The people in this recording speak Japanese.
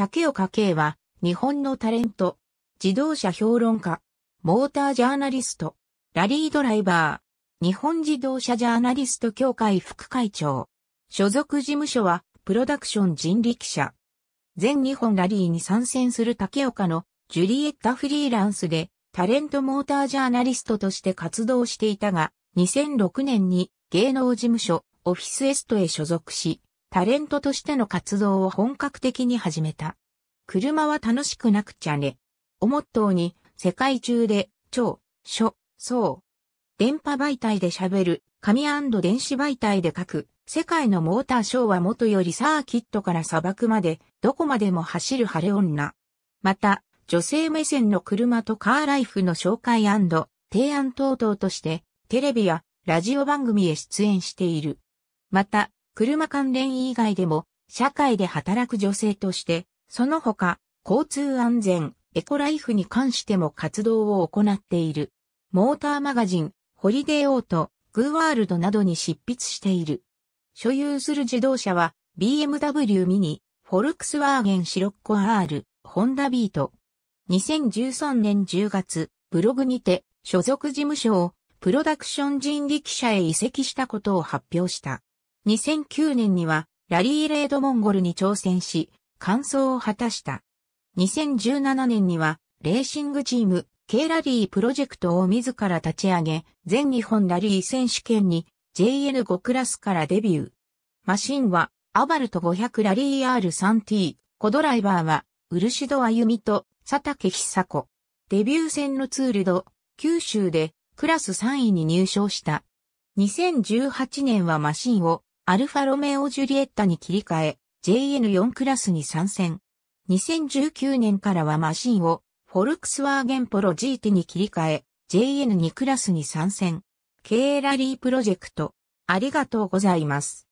竹岡慶は、日本のタレント、自動車評論家、モータージャーナリスト、ラリードライバー、日本自動車ジャーナリスト協会副会長。所属事務所は、プロダクション人力車。全日本ラリーに参戦する竹岡のジュリエッタフリーランスでタレントモータージャーナリストとして活動していたが、2006年に芸能事務所オフィスエストへ所属し、タレントとしての活動を本格的に始めた。車は楽しくなくちゃね。おもっとに、世界中で、超、書、そう。電波媒体で喋る、紙電子媒体で書く、世界のモーターショーは元よりサーキットから砂漠まで、どこまでも走る晴れ女。また、女性目線の車とカーライフの紹介提案等々として、テレビやラジオ番組へ出演している。また、車関連以外でも、社会で働く女性として、その他、交通安全、エコライフに関しても活動を行っている。モーターマガジン、ホリデーオート、グーワールドなどに執筆している。所有する自動車は、BMW ミニ、フォルクスワーゲンシロッコ R、ホンダビート。2013年10月、ブログにて、所属事務所を、プロダクション人力車へ移籍したことを発表した。2009年にはラリーレードモンゴルに挑戦し、完走を果たした。2017年にはレーシングチーム K ラリープロジェクトを自ら立ち上げ、全日本ラリー選手権に JN5 クラスからデビュー。マシンはアバルト500ラリー R3T、コドライバーはドアユミと佐竹久子。デビュー戦のツールド、九州でクラス3位に入賞した。2018年はマシンをアルファロメオ・ジュリエッタに切り替え、JN4 クラスに参戦。2019年からはマシンを、フォルクスワーゲンポロ GT に切り替え、JN2 クラスに参戦。経営ラリープロジェクト、ありがとうございます。